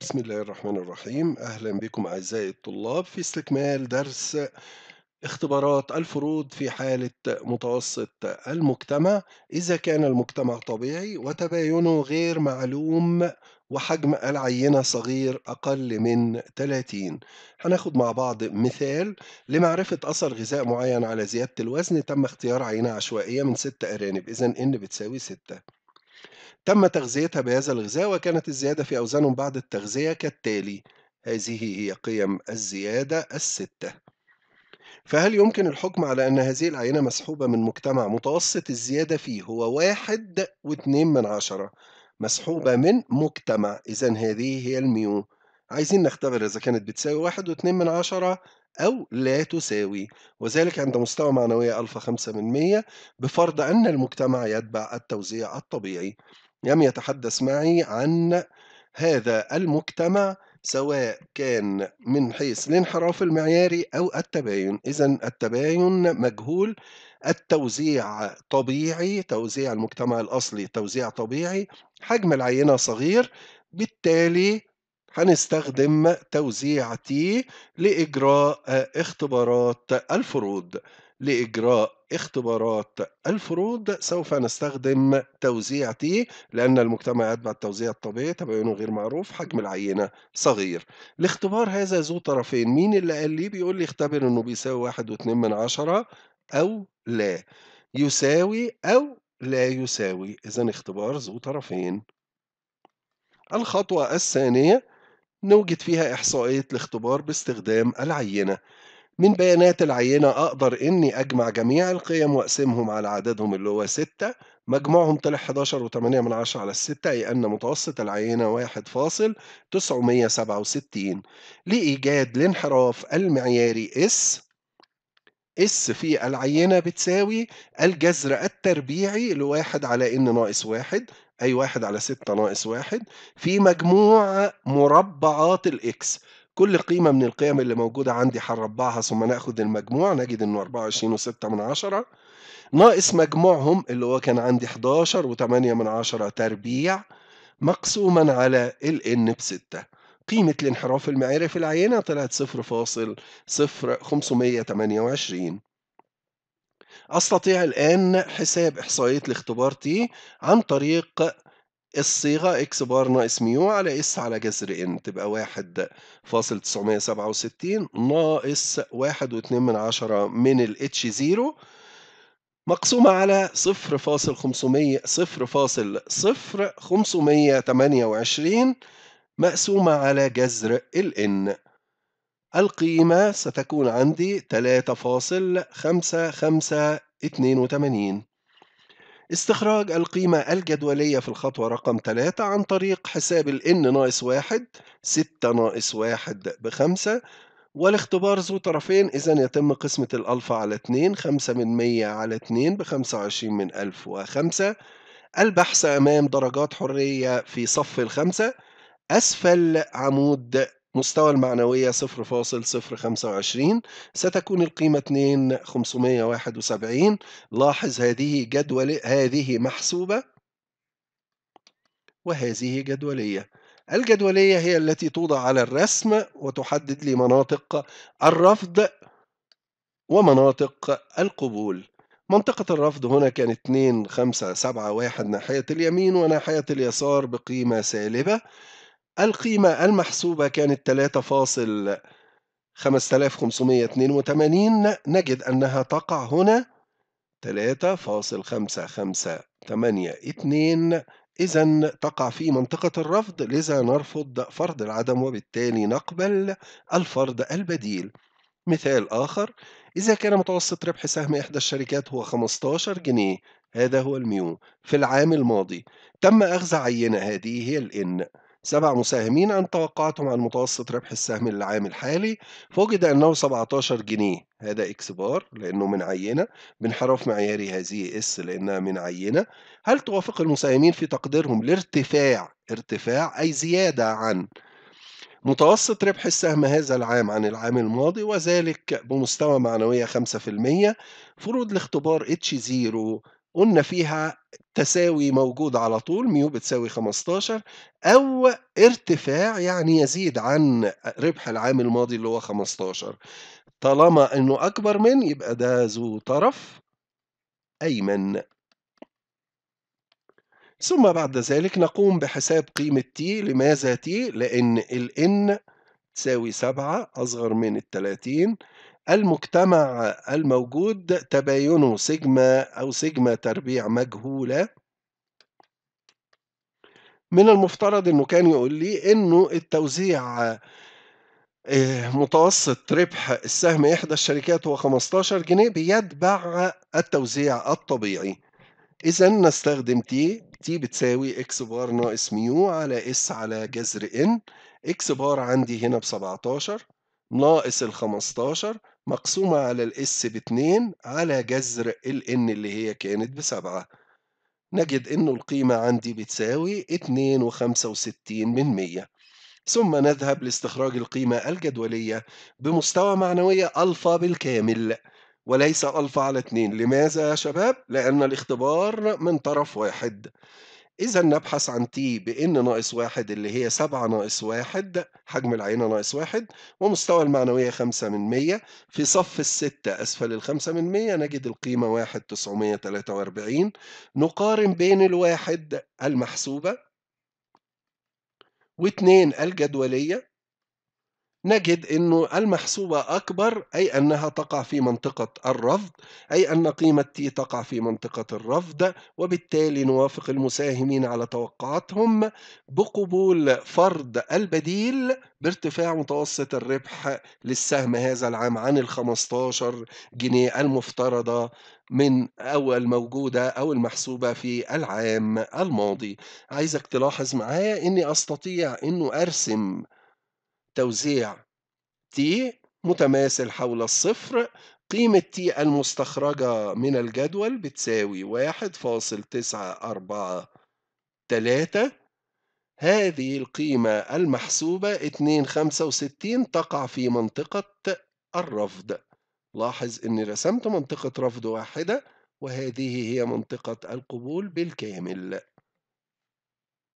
بسم الله الرحمن الرحيم أهلا بكم أعزائي الطلاب في استكمال درس اختبارات الفروض في حالة متوسط المجتمع إذا كان المجتمع طبيعي وتباينه غير معلوم وحجم العينة صغير أقل من 30 هناخد مع بعض مثال لمعرفة أثر غذاء معين على زيادة الوزن تم اختيار عينة عشوائية من 6 أرانب إذا N بتساوي 6 تم تغذيتها بهذا الغذاء وكانت الزيادة في أوزانهم بعد التغذية كالتالي هذه هي قيم الزيادة الستة فهل يمكن الحكم على أن هذه العينة مسحوبة من مجتمع متوسط الزيادة فيه هو واحد واثنين من عشرة مسحوبة من مجتمع إذا هذه هي الميو عايزين نختبر إذا كانت بتساوي واحد واثنين من عشرة أو لا تساوي وذلك عند مستوى معنوية ألفا خمسة من مية بفرض أن المجتمع يتبع التوزيع الطبيعي لم يتحدث معي عن هذا المجتمع سواء كان من حيث الانحراف المعياري أو التباين إذا التباين مجهول التوزيع طبيعي توزيع المجتمع الأصلي توزيع طبيعي حجم العينة صغير بالتالي هنستخدم توزيع تي لإجراء اختبارات الفروض لإجراء اختبارات الفروض سوف نستخدم توزيع تي لأن المجتمع يتبع التوزيع الطبيعي تباينه غير معروف حجم العينة صغير الاختبار هذا ذو طرفين مين اللي قال لي بيقول لي اختبر انه بيساوي واحد واتنين من عشرة أو لا يساوي أو لا يساوي إذا اختبار ذو طرفين الخطوة الثانية نوجد فيها إحصائية الاختبار باستخدام العينة من بيانات العينة أقدر إني أجمع جميع القيم وأقسمهم على عددهم اللي هو ستة مجموعهم طلع 11.8 من عشرة على الستة أي أن متوسط العينة واحد فاصل 967 لإيجاد الانحراف المعياري S اس في العينة بتساوي الجذر التربيعي لواحد على ان ناقص واحد أي واحد على ستة ناقص واحد في مجموع مربعات الإكس كل قيمة من القيم اللي موجودة عندي هنربعها ثم ناخد المجموع نجد انه 24 و6 من عشرة ناقص مجموعهم اللي هو كان عندي 11 و8 من عشرة تربيع مقسوما على ال n ب 6 قيمة الانحراف المعياري في العينة طلعت 0.0528 أستطيع الآن حساب إحصائية الاختبار تي عن طريق الصيغة إكس بار ناقص ميو على إس على جذر إن تبقى واحد فاصل تسعمية سبعة وستين ناقص واحد واتنين من عشرة من الاتش زيرو مقسومة على صفر فاصل خمسمية صفر فاصل صفر خمسمية تمانية وعشرين مقسومة على جذر الإن القيمة ستكون عندي تلاتة فاصل خمسة خمسة اتنين وتمانين استخراج القيمة الجدولية في الخطوة رقم 3 عن طريق حساب الـ n ناقص 1 6 ناقص 1 ب 5 والاختبار ذو طرفين إذا يتم قسمة الألفا على 2 5 من 100 على 2 ب 25 من 1005 البحث أمام درجات حرية في صف الخمسة أسفل عمود مستوى المعنوية 0.025 ستكون القيمة 2571 لاحظ هذه جدول هذه محسوبة وهذه جدولية الجدولية هي التي توضع على الرسم وتحدد لي مناطق الرفض ومناطق القبول منطقة الرفض هنا كانت 2571 ناحية اليمين وناحية اليسار بقيمة سالبة القيمة المحسوبة كانت 3.5582 نجد أنها تقع هنا 3.5582 إذن تقع في منطقة الرفض لذا نرفض فرض العدم وبالتالي نقبل الفرض البديل مثال آخر إذا كان متوسط ربح سهم إحدى الشركات هو 15 جنيه هذا هو الميو في العام الماضي تم أخذ عينة هذه هي الإن سبع مساهمين عن توقعاتهم عن متوسط ربح السهم للعام الحالي فوجد أنه 17 جنيه هذا إكس بار لأنه من عينة بانحراف معياري هذه إس لأنها من عينة هل توافق المساهمين في تقديرهم لارتفاع ارتفاع أي زيادة عن متوسط ربح السهم هذا العام عن العام الماضي وذلك بمستوى معنوية 5% فروض الاختبار H0 قلنا فيها تساوي موجود على طول ميو بتساوي 15 أو ارتفاع يعني يزيد عن ربح العام الماضي اللي هو 15 طالما إنه أكبر من يبقى ده ذو طرف أيمن ثم بعد ذلك نقوم بحساب قيمة تي لماذا تي؟ لأن الإن تساوي 7 أصغر من ال 30 المجتمع الموجود تباينه سيجما أو سيجما تربيع مجهولة من المفترض إنه كان يقول لي إنه التوزيع آه، متوسط ربح السهم إحدى الشركات هو 15 جنيه بيتبع التوزيع الطبيعي إذا نستخدم تي تي بتساوي إكس بار ناقص ميو على إس على جذر إن إكس بار عندي هنا ب 17 ناقص ال 15 مقسومة على الاس باتنين على جذر الان اللي هي كانت بسبعة نجد انه القيمة عندي بتساوي اتنين وخمسة وستين من مية ثم نذهب لاستخراج القيمة الجدولية بمستوى معنوية ألفا بالكامل وليس ألفا على اتنين لماذا يا شباب؟ لأن الاختبار من طرف واحد إذا نبحث عن تي بإن ناقص واحد اللي هي سبعة ناقص واحد حجم العينة ناقص واحد ومستوى المعنوية خمسة من مية في صف الستة أسفل الخمسة من مية نجد القيمة واحد تسعمية تلاتة وأربعين نقارن بين الواحد المحسوبة واتنين الجدولية نجد أن المحسوبة أكبر أي أنها تقع في منطقة الرفض أي أن قيمة تي تقع في منطقة الرفض وبالتالي نوافق المساهمين على توقعاتهم بقبول فرض البديل بارتفاع متوسط الربح للسهم هذا العام عن ال 15 جنيه المفترضة من أول موجودة أو المحسوبة في العام الماضي عايزك تلاحظ معايا أني أستطيع أنه أرسم توزيع T متماثل حول الصفر قيمة T المستخرجة من الجدول بتساوي 1.943 هذه القيمة المحسوبة 265 تقع في منطقة الرفض لاحظ أني رسمت منطقة رفض واحدة وهذه هي منطقة القبول بالكامل